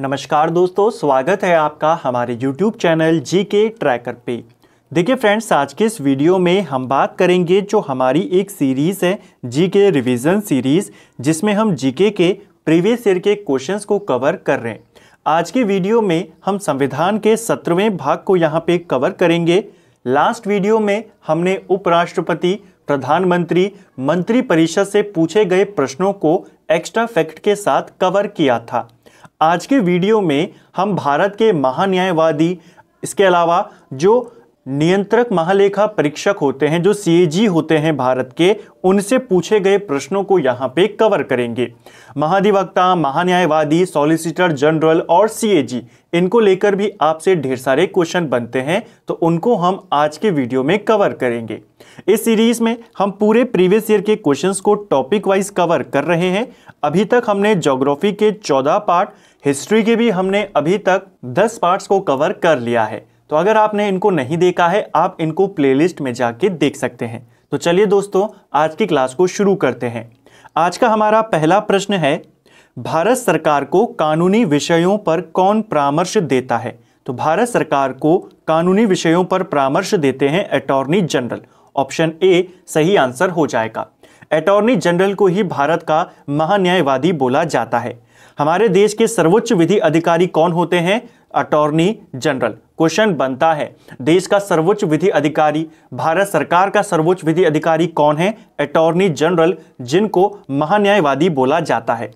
नमस्कार दोस्तों स्वागत है आपका हमारे YouTube चैनल जी के ट्रैकर पे देखिए फ्रेंड्स आज के इस वीडियो में हम बात करेंगे जो हमारी एक सीरीज़ है जी के रिविज़न सीरीज़ जिसमें हम जी के प्रीवियस ईयर के क्वेश्चंस को कवर कर रहे हैं आज के वीडियो में हम संविधान के सत्रहवें भाग को यहाँ पे कवर करेंगे लास्ट वीडियो में हमने उपराष्ट्रपति प्रधानमंत्री मंत्रिपरिषद से पूछे गए प्रश्नों को एक्स्ट्रा फैक्ट के साथ कवर किया था आज के वीडियो में हम भारत के महान्यायवादी इसके अलावा जो नियंत्रक महालेखा परीक्षक होते हैं जो सीएजी होते हैं भारत के उनसे पूछे गए प्रश्नों को यहाँ पे कवर करेंगे महाधिवक्ता महान्यायवादी सॉलिसिटर जनरल और सीएजी इनको लेकर भी आपसे ढेर सारे क्वेश्चन बनते हैं तो उनको हम आज के वीडियो में कवर करेंगे इस सीरीज में हम पूरे प्रीवियस ईयर के क्वेश्चंस को टॉपिक वाइज कवर कर रहे हैं अभी तक हमने ज्योग्राफी के चौदह पार्ट हिस्ट्री के भी हमने अभी तक दस पार्ट्स को कवर कर लिया है तो अगर आपने इनको नहीं देखा है आप इनको प्लेलिस्ट में जाके देख सकते हैं तो चलिए दोस्तों आज की क्लास को शुरू करते हैं आज का हमारा पहला प्रश्न है भारत सरकार को कानूनी विषयों पर कौन परामर्श देता है तो भारत सरकार को कानूनी विषयों पर परामर्श देते हैं अटॉर्नी जनरल ऑप्शन ए सही आंसर हो जाएगा अटॉर्नी जनरल को ही भारत का महान्यायवादी बोला जाता है हमारे देश के सर्वोच्च विधि अधिकारी कौन होते हैं अटॉर्नी जनरल क्वेश्चन बनता है देश का सर्वोच्च विधि अधिकारी भारत सरकार का सर्वोच्च विधि अधिकारी कौन है अटॉर्नी जनरल जिनको महान्यायवादी बोला जाता है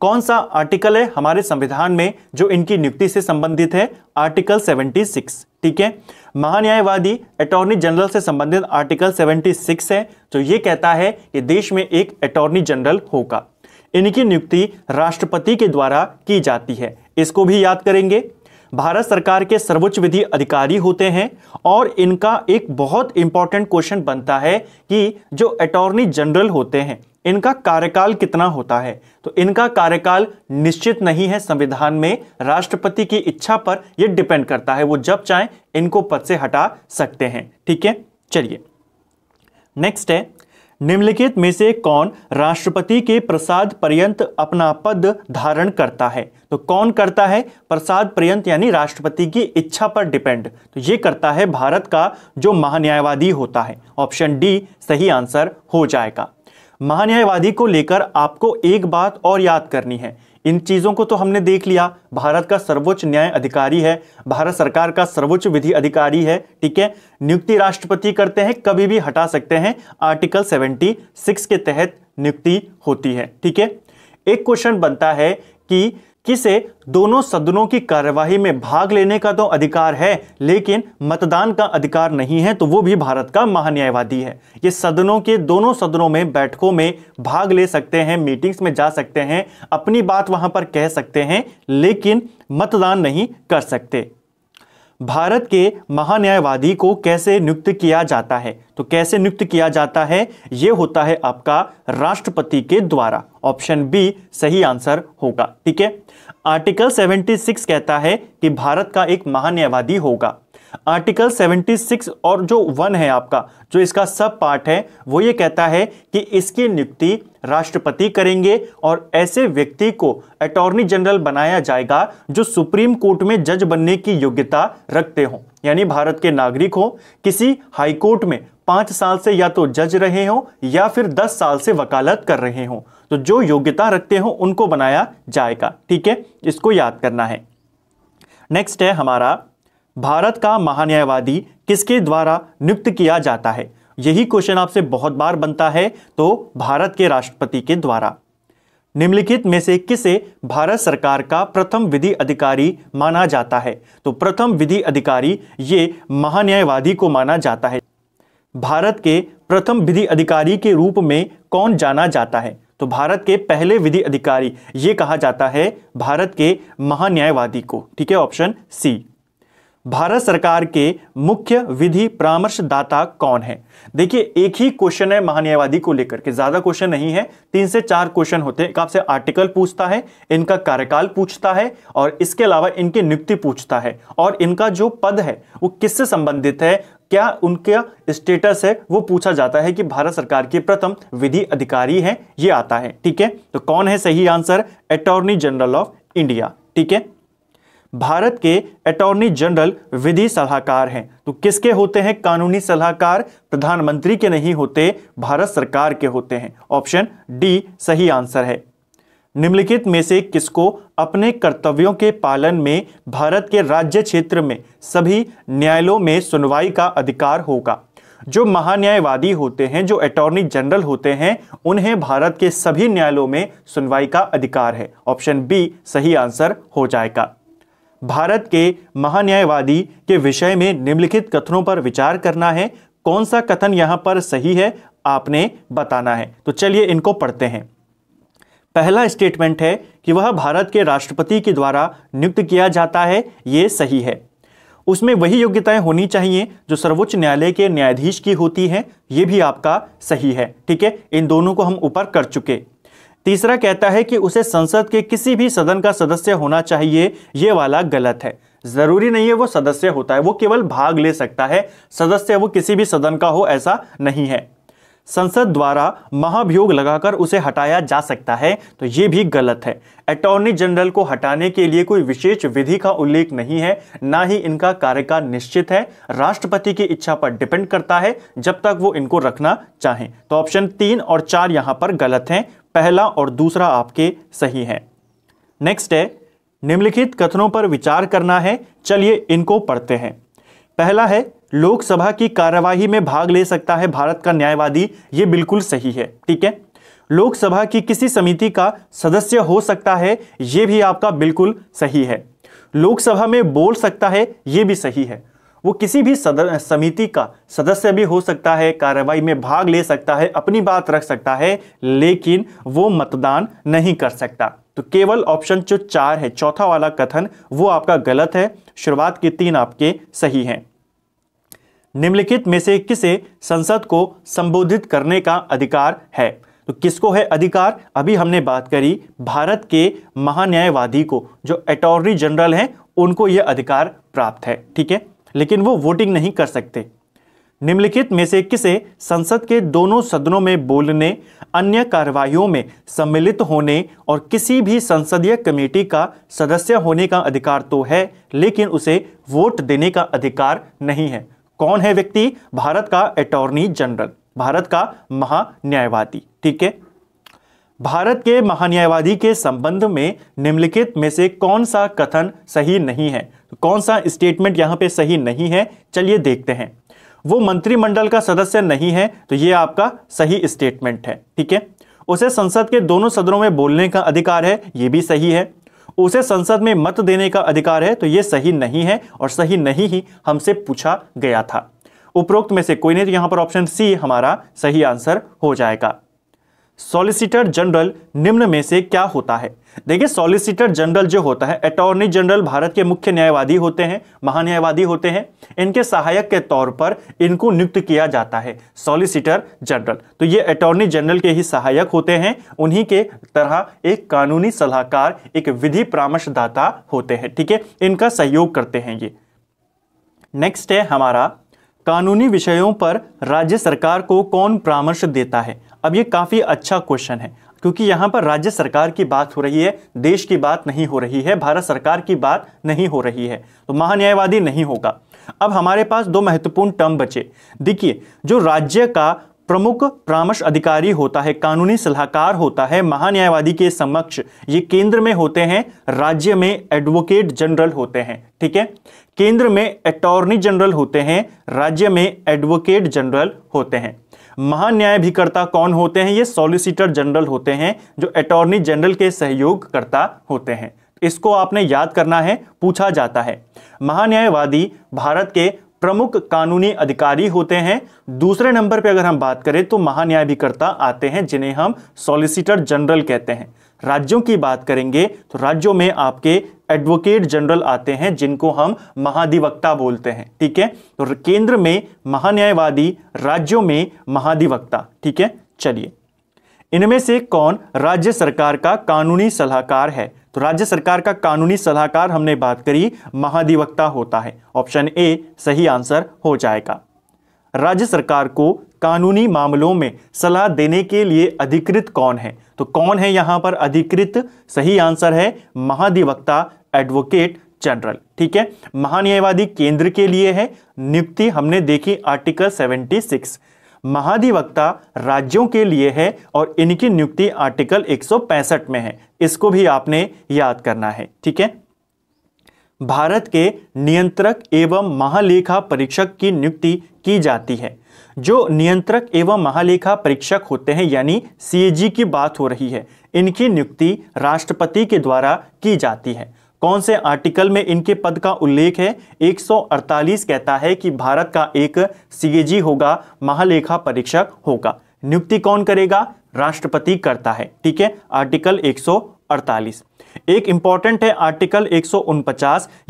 कौन सा आर्टिकल है हमारे संविधान में जो इनकी नियुक्ति से संबंधित है आर्टिकल 76 ठीक है महान्यायवादी अटॉर्नी जनरल से संबंधित आर्टिकल 76 है जो ये कहता है कि देश में एक अटॉर्नी जनरल होगा इनकी नियुक्ति राष्ट्रपति के द्वारा की जाती है इसको भी याद करेंगे भारत सरकार के सर्वोच्च विधि अधिकारी होते हैं और इनका एक बहुत इंपॉर्टेंट क्वेश्चन बनता है कि जो अटॉर्नी जनरल होते हैं इनका कार्यकाल कितना होता है तो इनका कार्यकाल निश्चित नहीं है संविधान में राष्ट्रपति की इच्छा पर यह डिपेंड करता है वो जब चाहें इनको पद से हटा सकते हैं ठीक है चलिए नेक्स्ट है निम्नलिखित में से कौन राष्ट्रपति के प्रसाद पर्यंत अपना पद धारण करता है तो कौन करता है प्रसाद पर्यंत यानी राष्ट्रपति की इच्छा पर डिपेंड तो ये करता है भारत का जो महान्यायवादी होता है ऑप्शन डी सही आंसर हो जाएगा महान्यायवादी को लेकर आपको एक बात और याद करनी है इन चीज़ों को तो हमने देख लिया भारत का सर्वोच्च न्याय अधिकारी है भारत सरकार का सर्वोच्च विधि अधिकारी है ठीक है नियुक्ति राष्ट्रपति करते हैं कभी भी हटा सकते हैं आर्टिकल 76 के तहत नियुक्ति होती है ठीक है एक क्वेश्चन बनता है कि किसे दोनों सदनों की कार्यवाही में भाग लेने का तो अधिकार है लेकिन मतदान का अधिकार नहीं है तो वो भी भारत का महान्यायवादी है ये सदनों के दोनों सदनों में बैठकों में भाग ले सकते हैं मीटिंग्स में जा सकते हैं अपनी बात वहां पर कह सकते हैं लेकिन मतदान नहीं कर सकते भारत के महान्यायवादी को कैसे नियुक्त किया जाता है तो कैसे नियुक्त किया जाता है यह होता है आपका राष्ट्रपति के द्वारा ऑप्शन बी सही आंसर होगा ठीक है आर्टिकल 76 कहता है कि भारत का एक महान्यायवादी होगा आर्टिकल 76 और जो वन है आपका जो इसका सब पार्ट है वो ये कहता है कि इसकी नियुक्ति राष्ट्रपति करेंगे और ऐसे व्यक्ति को अटॉर्नी जनरल बनाया जाएगा जो सुप्रीम कोर्ट में जज बनने की योग्यता रखते हों यानी भारत के नागरिक हो किसी हाईकोर्ट में पांच साल से या तो जज रहे हों या फिर दस साल से वकालत कर रहे हों तो जो योग्यता रखते हों उनको बनाया जाएगा ठीक है इसको याद करना है नेक्स्ट है हमारा भारत का महान्यायवादी किसके द्वारा नियुक्त किया जाता है यही क्वेश्चन आपसे बहुत बार बनता है तो भारत के राष्ट्रपति के द्वारा निम्नलिखित में से किसे भारत सरकार का प्रथम विधि अधिकारी माना जाता है तो प्रथम विधि अधिकारी ये महान्यायवादी को माना जाता है भारत के प्रथम विधि अधिकारी के रूप में कौन जाना जाता है तो भारत के पहले विधि अधिकारी ये कहा जाता है भारत के महान्यायवादी को ठीक है ऑप्शन सी भारत सरकार के मुख्य विधि परामर्शदाता कौन है देखिए एक ही क्वेश्चन है महान्यायवादी को लेकर के ज्यादा क्वेश्चन नहीं है तीन से चार क्वेश्चन होते हैं आपसे आर्टिकल पूछता है इनका कार्यकाल पूछता है और इसके अलावा इनकी नियुक्ति पूछता है और इनका जो पद है वो किससे संबंधित है क्या उनका स्टेटस है वो पूछा जाता है कि भारत सरकार के प्रथम विधि अधिकारी है ये आता है ठीक है तो कौन है सही answer attorney general of India ठीक है भारत के अटॉर्नी जनरल विधि सलाहकार हैं तो किसके होते हैं कानूनी सलाहकार प्रधानमंत्री के नहीं होते भारत सरकार के होते हैं ऑप्शन डी सही आंसर है निम्नलिखित में से किसको अपने कर्तव्यों के पालन में भारत के राज्य क्षेत्र में सभी न्यायालयों में सुनवाई का अधिकार होगा जो महान्यायवादी होते हैं जो अटॉर्नी जनरल होते हैं उन्हें भारत के सभी न्यायालयों में सुनवाई का अधिकार है ऑप्शन बी सही आंसर हो जाएगा भारत के महान्यायवादी के विषय में निम्नलिखित कथनों पर विचार करना है कौन सा कथन यहां पर सही है आपने बताना है तो चलिए इनको पढ़ते हैं पहला स्टेटमेंट है कि वह भारत के राष्ट्रपति के द्वारा नियुक्त किया जाता है ये सही है उसमें वही योग्यताएं होनी चाहिए जो सर्वोच्च न्यायालय के न्यायाधीश की होती हैं ये भी आपका सही है ठीक है इन दोनों को हम ऊपर कर चुके तीसरा कहता है कि उसे संसद के किसी भी सदन का सदस्य होना चाहिए ये वाला गलत है जरूरी नहीं है वो सदस्य होता है वो केवल भाग ले सकता है सदस्य वो किसी भी सदन का हो ऐसा नहीं है संसद द्वारा महाभियोग लगाकर उसे हटाया जा सकता है तो ये भी गलत है अटॉर्नी जनरल को हटाने के लिए कोई विशेष विधि का उल्लेख नहीं है ना ही इनका कार्यकाल निश्चित है राष्ट्रपति की इच्छा पर डिपेंड करता है जब तक वो इनको रखना चाहें तो ऑप्शन तीन और चार यहाँ पर गलत हैं पहला और दूसरा आपके सही हैं नेक्स्ट है निम्नलिखित कथनों पर विचार करना है चलिए इनको पढ़ते हैं पहला है लोकसभा की कार्यवाही में भाग ले सकता है भारत का न्यायवादी ये बिल्कुल सही है ठीक है लोकसभा की किसी समिति का सदस्य हो सकता है ये भी आपका बिल्कुल सही है लोकसभा में बोल सकता है ये भी सही है वो किसी भी समिति का सदस्य भी हो सकता है कार्रवाई में भाग ले सकता है अपनी बात रख सकता है लेकिन वो मतदान नहीं कर सकता तो केवल ऑप्शन जो चार है चौथा वाला कथन वो आपका गलत है शुरुआत के तीन आपके सही हैं निम्नलिखित में से किसे संसद को संबोधित करने का अधिकार है तो किसको है अधिकार अभी हमने बात करी भारत के महान्यायवादी को जो अटॉर्नी जनरल हैं उनको यह अधिकार प्राप्त है ठीक है लेकिन वो वोटिंग नहीं कर सकते निम्नलिखित में से किसे संसद के दोनों सदनों में बोलने अन्य कार्रवाई में सम्मिलित होने और किसी भी संसदीय कमेटी का सदस्य होने का अधिकार तो है लेकिन उसे वोट देने का अधिकार नहीं है कौन है व्यक्ति भारत का अटॉर्नी जनरल भारत का महान्यायवादी ठीक है भारत के महान्यायवादी के संबंध में निम्नलिखित में से कौन सा कथन सही नहीं है तो कौन सा स्टेटमेंट यहाँ पे सही नहीं है चलिए देखते हैं वो मंत्रिमंडल का सदस्य नहीं है तो ये आपका सही स्टेटमेंट है ठीक है उसे संसद के दोनों सदनों में बोलने का अधिकार है ये भी सही है उसे संसद में मत देने का अधिकार है तो ये सही नहीं है और सही नहीं ही हमसे पूछा गया था उपरोक्त में से कोई नहीं तो यहाँ पर ऑप्शन सी हमारा सही आंसर हो जाएगा सॉलिसिटर जनरल निम्न में से क्या होता है देखिए सॉलिसिटर जनरल जो होता है अटॉर्नी जनरल भारत के मुख्य न्यायवादी होते हैं महान्यायवादी होते हैं इनके सहायक के तौर पर इनको नियुक्त किया जाता है सॉलिसिटर जनरल तो ये अटॉर्नी जनरल के ही सहायक होते हैं उन्हीं के तरह एक कानूनी सलाहकार एक विधि परामर्शदाता होते हैं ठीक है इनका सहयोग करते हैं ये नेक्स्ट है हमारा कानूनी विषयों पर राज्य सरकार को कौन परामर्श देता है अब ये काफ़ी अच्छा क्वेश्चन है क्योंकि यहाँ पर राज्य सरकार की बात हो रही है देश की बात नहीं हो रही है भारत सरकार की बात नहीं हो रही है तो महान्यायवादी नहीं होगा अब हमारे पास दो महत्वपूर्ण टर्म बचे देखिए जो राज्य का प्रमुख परामर्श अधिकारी होता है कानूनी सलाहकार होता है महान्यायवादी के समक्ष ये केंद्र में होते हैं राज्य में एडवोकेट जनरल होते हैं ठीक है केंद्र में अटॉर्नी जनरल होते हैं राज्य में एडवोकेट जनरल होते हैं महान्याय कौन होते हैं ये सॉलिसिटर जनरल होते हैं जो अटॉर्नी जनरल के सहयोग करता होते हैं इसको आपने याद करना है पूछा जाता है महान्यायवादी भारत के प्रमुख कानूनी अधिकारी होते हैं दूसरे नंबर पे अगर हम बात करें तो महान्यायाभिकर्ता आते हैं जिन्हें हम सॉलिसिटर जनरल कहते हैं राज्यों की बात करेंगे तो राज्यों में आपके एडवोकेट जनरल आते हैं जिनको हम महाधिवक्ता बोलते हैं ठीक है तो केंद्र में महान्यायवादी राज्यों में महाधिवक्ता ठीक है चलिए इनमें से कौन राज्य सरकार का कानूनी सलाहकार है तो राज्य सरकार का कानूनी सलाहकार हमने बात करी महाधिवक्ता होता है ऑप्शन ए सही आंसर हो जाएगा राज्य सरकार को कानूनी मामलों में सलाह देने के लिए अधिकृत कौन है तो कौन है यहां पर अधिकृत सही आंसर है महाधिवक्ता एडवोकेट जनरल ठीक है महान्यायवादी केंद्र के लिए है नियुक्ति हमने देखी आर्टिकल 76 महाधिवक्ता राज्यों के लिए है और इनकी नियुक्ति आर्टिकल 165 में है इसको भी आपने याद करना है ठीक है भारत के नियंत्रक एवं महालेखा परीक्षक की नियुक्ति की जाती है जो नियंत्रक एवं महालेखा परीक्षक होते हैं यानी सीएजी की बात हो रही है इनकी नियुक्ति राष्ट्रपति के द्वारा की जाती है कौन से आर्टिकल में इनके पद का उल्लेख है 148 कहता है कि भारत का एक सीएजी होगा महालेखा परीक्षक होगा नियुक्ति कौन करेगा राष्ट्रपति करता है ठीक है आर्टिकल 148 एक इंपॉर्टेंट है आर्टिकल एक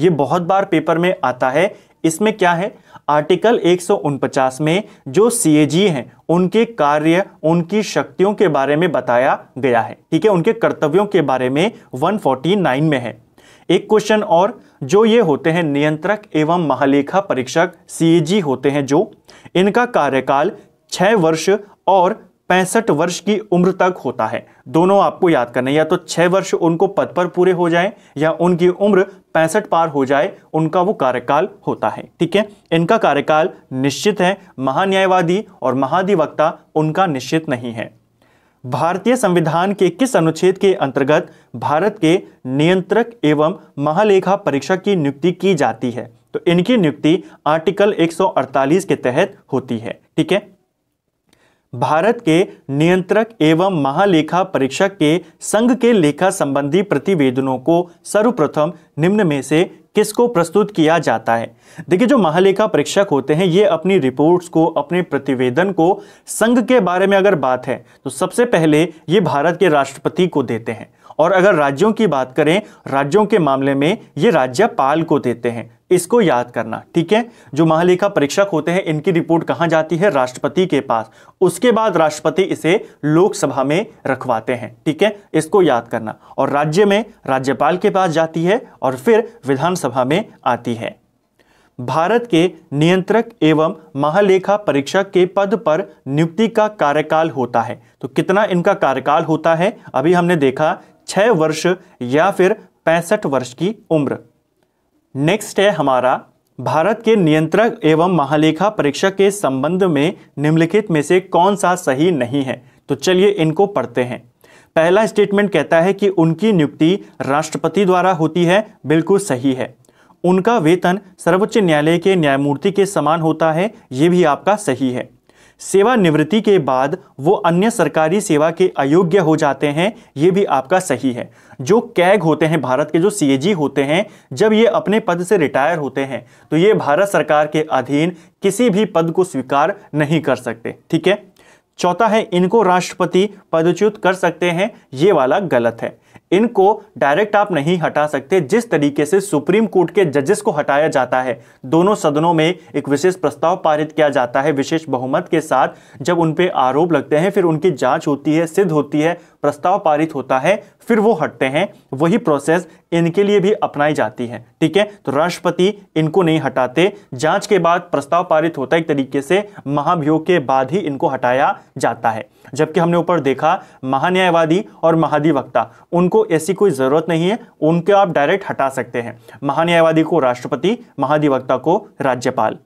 ये बहुत बार पेपर में आता है इसमें क्या है आर्टिकल 149 में जो सीएजी हैं उनके कार्य उनकी शक्तियों के बारे में बताया गया है ठीक है उनके कर्तव्यों के बारे में 149 में है एक क्वेश्चन और जो ये होते हैं नियंत्रक एवं महालेखा परीक्षक सी होते हैं जो इनका कार्यकाल छह वर्ष और पैंसठ वर्ष की उम्र तक होता है दोनों आपको याद करना है या तो छह वर्ष उनको पद पर पूरे हो जाए या उनकी उम्र पैंसठ पार हो जाए उनका वो कार्यकाल होता है ठीक है इनका कार्यकाल निश्चित है महान्यायवादी और महाधिवक्ता उनका निश्चित नहीं है भारतीय संविधान के किस अनुच्छेद के अंतर्गत भारत के नियंत्रक एवं महालेखा परीक्षक की नियुक्ति की जाती है तो इनकी नियुक्ति आर्टिकल 148 के तहत होती है ठीक है भारत के नियंत्रक एवं महालेखा परीक्षक के संघ के लेखा संबंधी प्रतिवेदनों को सर्वप्रथम निम्न में से किसको प्रस्तुत किया जाता है देखिए जो महालेखा परीक्षक होते हैं ये अपनी रिपोर्ट्स को अपने प्रतिवेदन को संघ के बारे में अगर बात है तो सबसे पहले ये भारत के राष्ट्रपति को देते हैं और अगर राज्यों की बात करें राज्यों के मामले में ये राज्यपाल को देते हैं इसको याद करना ठीक है जो महालेखा परीक्षक होते हैं इनकी रिपोर्ट कहां जाती है राष्ट्रपति के पास उसके बाद राष्ट्रपति इसे लोकसभा में रखवाते हैं ठीक है इसको याद करना और राज्य में राज्यपाल के पास जाती है और फिर विधानसभा में आती है भारत के नियंत्रक एवं महालेखा परीक्षक के पद पर नियुक्ति का कार्यकाल होता है तो कितना इनका कार्यकाल होता है अभी हमने देखा छह वर्ष या फिर पैंसठ वर्ष की उम्र नेक्स्ट है हमारा भारत के नियंत्रक एवं महालेखा परीक्षक के संबंध में निम्नलिखित में से कौन सा सही नहीं है तो चलिए इनको पढ़ते हैं पहला स्टेटमेंट कहता है कि उनकी नियुक्ति राष्ट्रपति द्वारा होती है बिल्कुल सही है उनका वेतन सर्वोच्च न्यायालय के न्यायमूर्ति के समान होता है ये भी आपका सही है सेवानिवृत्ति के बाद वो अन्य सरकारी सेवा के अयोग्य हो जाते हैं ये भी आपका सही है जो कैग होते हैं भारत के जो सीएजी होते हैं जब ये अपने पद से रिटायर होते हैं तो ये भारत सरकार के अधीन किसी भी पद को स्वीकार नहीं कर सकते ठीक है चौथा है इनको राष्ट्रपति पदच्युत कर सकते हैं ये वाला गलत है इनको डायरेक्ट आप नहीं हटा सकते जिस तरीके से सुप्रीम कोर्ट के जजेस को हटाया जाता है दोनों सदनों में एक विशेष प्रस्ताव पारित किया जाता है विशेष बहुमत के साथ जब उन पर आरोप लगते हैं फिर उनकी जांच होती है सिद्ध होती है प्रस्ताव पारित होता है फिर वो हटते हैं वही प्रोसेस इनके लिए भी अपनाई जाती है ठीक है तो राष्ट्रपति इनको नहीं हटाते जांच के बाद प्रस्ताव पारित होता है एक तरीके से महाभियोग के बाद ही इनको हटाया जाता है जबकि हमने ऊपर देखा महान्यायवादी और महाधिवक्ता उनको ऐसी कोई ज़रूरत नहीं है उनके आप डायरेक्ट हटा सकते हैं महान्यायवादी को राष्ट्रपति महाधिवक्ता को राज्यपाल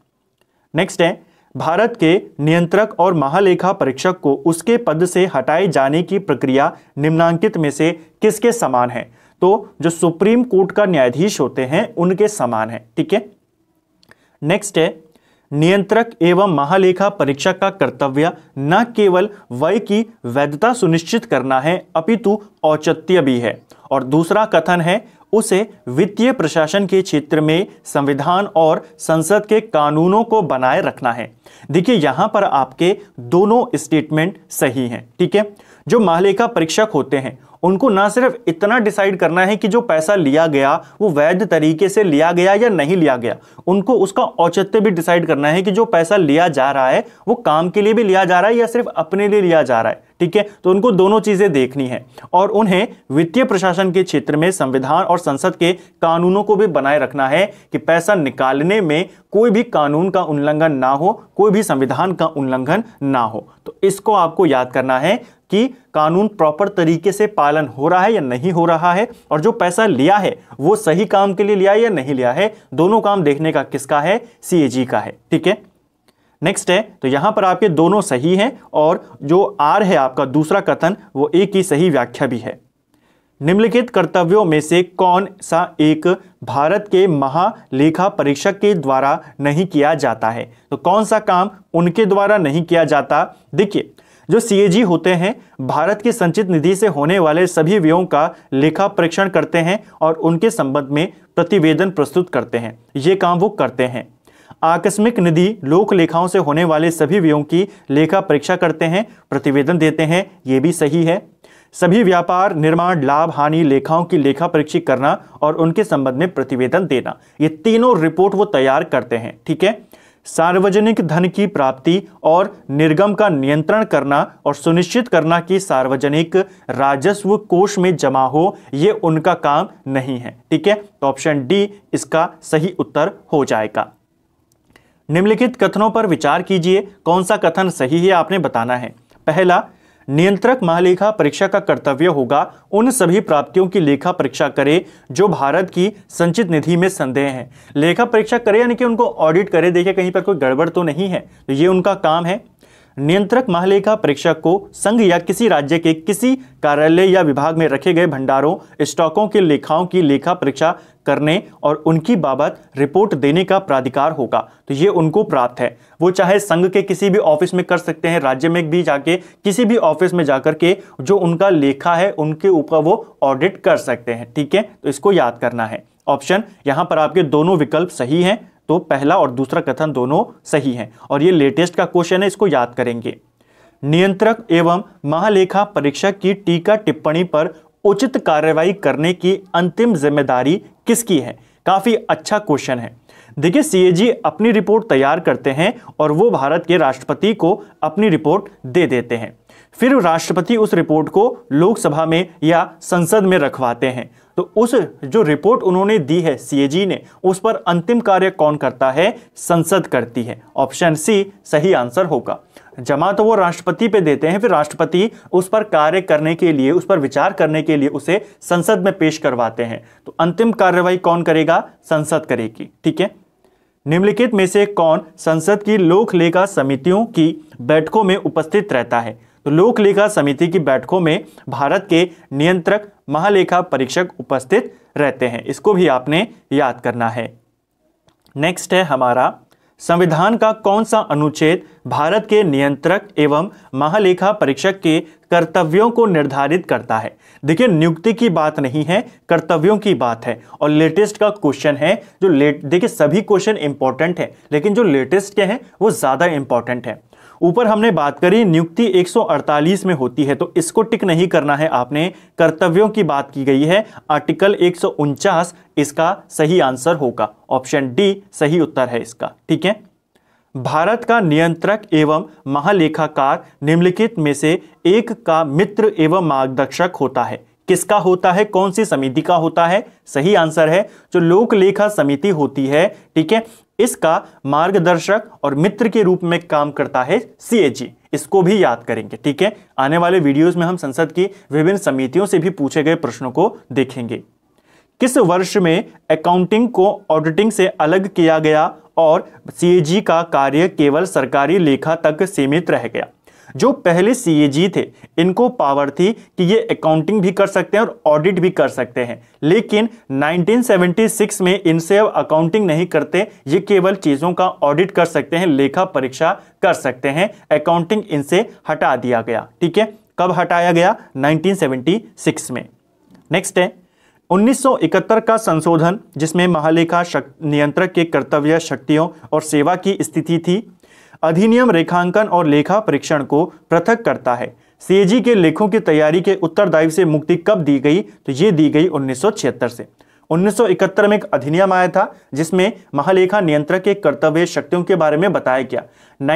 नेक्स्ट है भारत के नियंत्रक और महालेखा परीक्षक को उसके पद से हटाए जाने की प्रक्रिया निम्नांकित में से किसके समान है तो जो सुप्रीम कोर्ट का न्यायाधीश होते हैं उनके समान है ठीक है नेक्स्ट है नियंत्रक एवं महालेखा परीक्षक का कर्तव्य न केवल वय की वैधता सुनिश्चित करना है अपितु औचित्य भी है और दूसरा कथन है उसे वित्तीय प्रशासन के क्षेत्र में संविधान और संसद के कानूनों को बनाए रखना है देखिए यहां पर आपके दोनों स्टेटमेंट सही हैं ठीक है जो महालेखा परीक्षक होते हैं उनको ना सिर्फ इतना डिसाइड करना है कि जो पैसा लिया गया वो वैध तरीके से लिया गया या नहीं लिया गया उनको उसका औचित्य भी डिसाइड करना है कि जो पैसा लिया जा रहा है वो काम के लिए भी लिया जा रहा है या सिर्फ अपने लिए लिया जा रहा है ठीक है तो उनको दोनों चीज़ें देखनी है और उन्हें वित्तीय प्रशासन के क्षेत्र में संविधान और संसद के कानूनों को भी बनाए रखना है कि पैसा निकालने में कोई भी कानून का उल्लंघन ना हो कोई भी संविधान का उल्लंघन ना हो तो इसको आपको याद करना है कि कानून प्रॉपर तरीके से पालन हो रहा है या नहीं हो रहा है और जो पैसा लिया है वो सही काम के लिए लिया या नहीं लिया है दोनों काम देखने का किसका है सी का है ठीक है नेक्स्ट है तो यहां पर आपके दोनों सही हैं और जो आर है आपका दूसरा कथन वो एक की सही व्याख्या भी है निम्नलिखित कर्तव्यों में से कौन सा एक भारत के महालेखा परीक्षक के द्वारा नहीं किया जाता है तो कौन सा काम उनके द्वारा नहीं किया जाता देखिए जो सी होते हैं भारत की संचित निधि से होने वाले सभी व्ययों का लेखा परीक्षण करते हैं और उनके संबंध में प्रतिवेदन प्रस्तुत करते हैं ये काम वो करते हैं आकस्मिक निधि लोक लेखाओं से होने वाले सभी व्ययों की लेखा परीक्षा करते हैं प्रतिवेदन देते हैं ये भी सही है सभी व्यापार निर्माण लाभ हानि लेखाओं की लेखा परीक्षित करना और उनके संबंध में प्रतिवेदन देना ये तीनों रिपोर्ट वो तैयार करते हैं ठीक है सार्वजनिक धन की प्राप्ति और निर्गम का नियंत्रण करना और सुनिश्चित करना कि सार्वजनिक राजस्व कोष में जमा हो ये उनका काम नहीं है ठीक है तो ऑप्शन डी इसका सही उत्तर हो जाएगा निम्नलिखित कथनों पर विचार कीजिए कौन सा कथन सही है आपने बताना है पहला नियंत्रक महालेखा परीक्षा का कर्तव्य होगा उन सभी प्राप्तियों की लेखा परीक्षा करे जो भारत की संचित निधि में संदेह है लेखा परीक्षा करे यानी कि उनको ऑडिट करे देखे कहीं पर कोई गड़बड़ तो नहीं है तो ये उनका काम है नियंत्रक महालेखा परीक्षक को संघ या किसी राज्य के किसी कार्यालय या विभाग में रखे गए भंडारों स्टॉकों के लेखाओं की लेखा परीक्षा करने और उनकी बाबत रिपोर्ट देने का प्राधिकार होगा तो ये उनको प्राप्त है वो चाहे संघ के किसी भी ऑफिस में कर सकते हैं राज्य में भी जाके किसी भी ऑफिस में जाकर के जो उनका लेखा है उनके ऊपर वो ऑडिट कर सकते हैं ठीक है तो इसको याद करना है ऑप्शन यहां पर आपके दोनों विकल्प सही हैं तो पहला और दूसरा कथन दोनों सही हैं और ये लेटेस्ट का क्वेश्चन है इसको याद करेंगे नियंत्रक एवं महालेखा परीक्षक की टीका टिप्पणी पर उचित कार्रवाई करने की अंतिम जिम्मेदारी किसकी है काफ़ी अच्छा क्वेश्चन है देखिए सीएजी अपनी रिपोर्ट तैयार करते हैं और वो भारत के राष्ट्रपति को अपनी रिपोर्ट दे देते हैं फिर राष्ट्रपति उस रिपोर्ट को लोकसभा में या संसद में रखवाते हैं तो उस जो रिपोर्ट उन्होंने दी है सीएजी ने उस पर अंतिम कार्य कौन करता है संसद करती है ऑप्शन सी सही आंसर होगा जमा तो वो राष्ट्रपति पे देते हैं फिर राष्ट्रपति उस पर कार्य करने के लिए उस पर विचार करने के लिए उसे संसद में पेश करवाते हैं तो अंतिम कार्यवाही कौन करेगा संसद करेगी ठीक है निम्नलिखित में से कौन संसद की लोक लेखा समितियों की बैठकों में उपस्थित रहता है तो लोक लेखा समिति की बैठकों में भारत के नियंत्रक महालेखा परीक्षक उपस्थित रहते हैं इसको भी आपने याद करना है नेक्स्ट है हमारा संविधान का कौन सा अनुच्छेद भारत के नियंत्रक एवं महालेखा परीक्षक के कर्तव्यों को निर्धारित करता है देखिए नियुक्ति की बात नहीं है कर्तव्यों की बात है और लेटेस्ट का क्वेश्चन है जो लेट देखिए सभी क्वेश्चन इंपॉर्टेंट है लेकिन जो लेटेस्ट के हैं वो ज़्यादा इंपॉर्टेंट है ऊपर हमने बात करी नियुक्ति 148 में होती है तो इसको टिक नहीं करना है आपने कर्तव्यों की बात की गई है आर्टिकल एक इसका सही आंसर होगा ऑप्शन डी सही उत्तर है इसका ठीक है भारत का नियंत्रक एवं महालेखाकार निम्नलिखित में से एक का मित्र एवं मार्गदर्शक होता है किसका होता है कौन सी समिति का होता है सही आंसर है जो लोक लेखा समिति होती है ठीक है इसका मार्गदर्शक और मित्र के रूप में काम करता है सी इसको भी याद करेंगे ठीक है आने वाले वीडियोस में हम संसद की विभिन्न समितियों से भी पूछे गए प्रश्नों को देखेंगे किस वर्ष में अकाउंटिंग को ऑडिटिंग से अलग किया गया और सी का कार्य केवल सरकारी लेखा तक सीमित रह गया जो पहले सी थे इनको पावर थी कि ये अकाउंटिंग भी कर सकते हैं और ऑडिट भी कर सकते हैं लेकिन 1976 में इनसे अब अकाउंटिंग नहीं करते ये केवल चीज़ों का ऑडिट कर सकते हैं लेखा परीक्षा कर सकते हैं अकाउंटिंग इनसे हटा दिया गया ठीक है कब हटाया गया 1976 में नेक्स्ट है 1971 का संशोधन जिसमें महालेखा नियंत्रक के कर्तव्य शक्तियों और सेवा की स्थिति थी अधिनियम रेखांकन और लेखा परीक्षण को पृथक करता है सीएजी के लेखों की तैयारी के उत्तरदायित्व से मुक्ति कब दी गई तो ये दी गई उन्नीस से 1971 में एक अधिनियम आया था जिसमें महालेखा नियंत्रक के कर्तव्य शक्तियों के बारे में बताया गया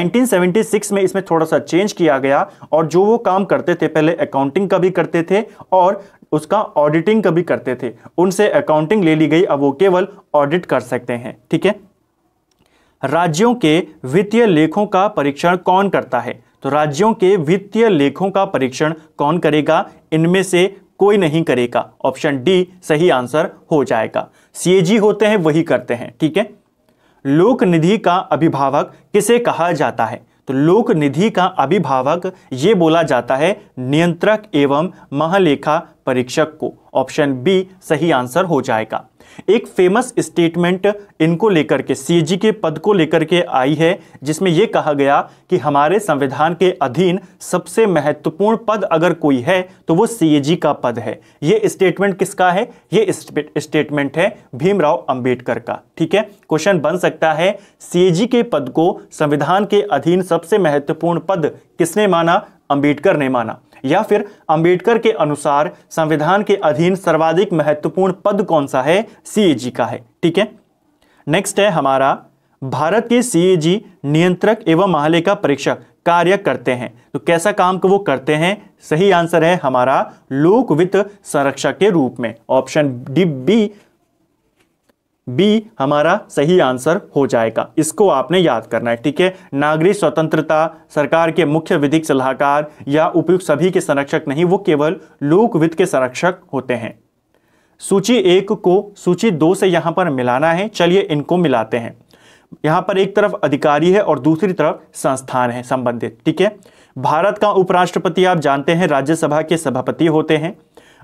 1976 में इसमें थोड़ा सा चेंज किया गया और जो वो काम करते थे पहले अकाउंटिंग का भी करते थे और उसका ऑडिटिंग का भी करते थे उनसे अकाउंटिंग ले ली गई अब वो केवल ऑडिट कर सकते हैं ठीक है राज्यों के वित्तीय लेखों का परीक्षण कौन करता है तो राज्यों के वित्तीय लेखों का परीक्षण कौन करेगा इनमें से कोई नहीं करेगा ऑप्शन डी सही आंसर हो जाएगा सीएजी होते हैं वही करते हैं ठीक है लोक निधि का अभिभावक किसे कहा जाता है तो लोक निधि का अभिभावक ये बोला जाता है नियंत्रक एवं महालेखा परीक्षक को ऑप्शन बी सही आंसर हो जाएगा एक फेमस स्टेटमेंट इनको लेकर के सीएजी के पद को लेकर के आई है जिसमें यह कहा गया कि हमारे संविधान के अधीन सबसे महत्वपूर्ण पद अगर कोई है तो वो सीएजी का पद है ये स्टेटमेंट किसका है ये स्टेटमेंट है भीमराव अंबेडकर का ठीक है क्वेश्चन बन सकता है सीएजी के पद को संविधान के अधीन सबसे महत्वपूर्ण पद किसने माना अंबेडकर ने माना या फिर अंबेडकर के अनुसार संविधान के अधीन सर्वाधिक महत्वपूर्ण पद कौन सा है सीएजी का है ठीक है नेक्स्ट है हमारा भारत के सीएजी नियंत्रक एवं महालेखा परीक्षक कार्य करते हैं तो कैसा काम को वो करते हैं सही आंसर है हमारा लोक वित्त संरक्षक के रूप में ऑप्शन डी बी बी हमारा सही आंसर हो जाएगा इसको आपने याद करना है ठीक है नागरिक स्वतंत्रता सरकार के मुख्य विधिक सलाहकार या उपयुक्त सभी के संरक्षक नहीं वो केवल लोक वित्त के संरक्षक होते हैं सूची एक को सूची दो से यहां पर मिलाना है चलिए इनको मिलाते हैं यहां पर एक तरफ अधिकारी है और दूसरी तरफ संस्थान है संबंधित ठीक है भारत का उपराष्ट्रपति आप जानते हैं राज्यसभा के सभापति होते हैं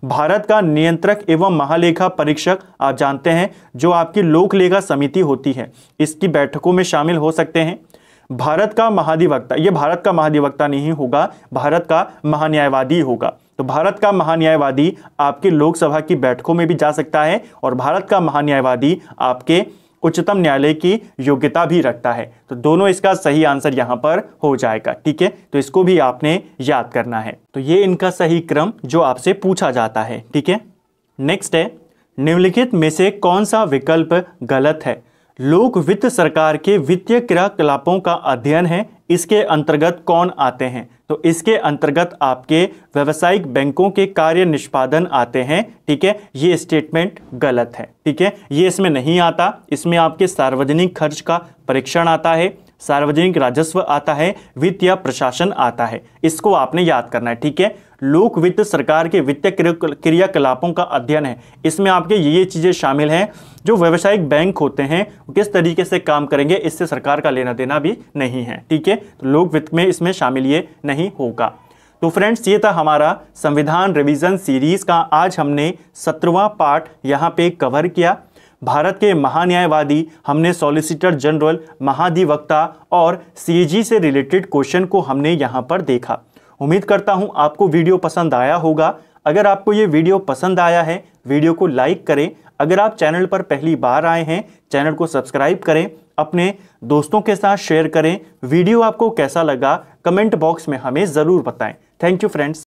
भारत का नियंत्रक एवं महालेखा परीक्षक आप जानते हैं जो आपकी लोक लेखा समिति होती है इसकी बैठकों में शामिल हो सकते हैं भारत का महाधिवक्ता ये भारत का महाधिवक्ता नहीं होगा भारत का महान्यायवादी होगा तो भारत का महान्यायवादी आपके लोकसभा की बैठकों में भी जा सकता है और भारत का महान्यायवादी आपके उच्चतम न्यायालय की योग्यता भी रखता है तो दोनों इसका सही आंसर यहाँ पर हो जाएगा ठीक है तो इसको भी आपने याद करना है तो ये इनका सही क्रम जो आपसे पूछा जाता है ठीक है नेक्स्ट है निम्नलिखित में से कौन सा विकल्प गलत है लोक वित्त सरकार के वित्तीय क्रियाकलापों का अध्ययन है इसके अंतर्गत कौन आते हैं तो इसके अंतर्गत आपके व्यावसायिक बैंकों के कार्य निष्पादन आते हैं ठीक है ये स्टेटमेंट गलत है ठीक है ये इसमें नहीं आता इसमें आपके सार्वजनिक खर्च का परीक्षण आता है सार्वजनिक राजस्व आता है वित्त या प्रशासन आता है इसको आपने याद करना है ठीक है लोक वित्त सरकार के वित्तीय क्रियाकलापों का अध्ययन है इसमें आपके ये चीज़ें शामिल हैं जो व्यवसायिक बैंक होते हैं किस तरीके से काम करेंगे इससे सरकार का लेना देना भी नहीं है ठीक है तो लोक वित्त में इसमें शामिल ये नहीं होगा तो फ्रेंड्स ये था हमारा संविधान रिविजन सीरीज़ का आज हमने सत्रवा पार्ट यहाँ पे कवर किया भारत के महान्यायवादी हमने सॉलिसिटर जनरल महाधिवक्ता और सीएजी से रिलेटेड क्वेश्चन को हमने यहाँ पर देखा उम्मीद करता हूँ आपको वीडियो पसंद आया होगा अगर आपको ये वीडियो पसंद आया है वीडियो को लाइक करें अगर आप चैनल पर पहली बार आए हैं चैनल को सब्सक्राइब करें अपने दोस्तों के साथ शेयर करें वीडियो आपको कैसा लगा कमेंट बॉक्स में हमें ज़रूर बताएं थैंक यू फ्रेंड्स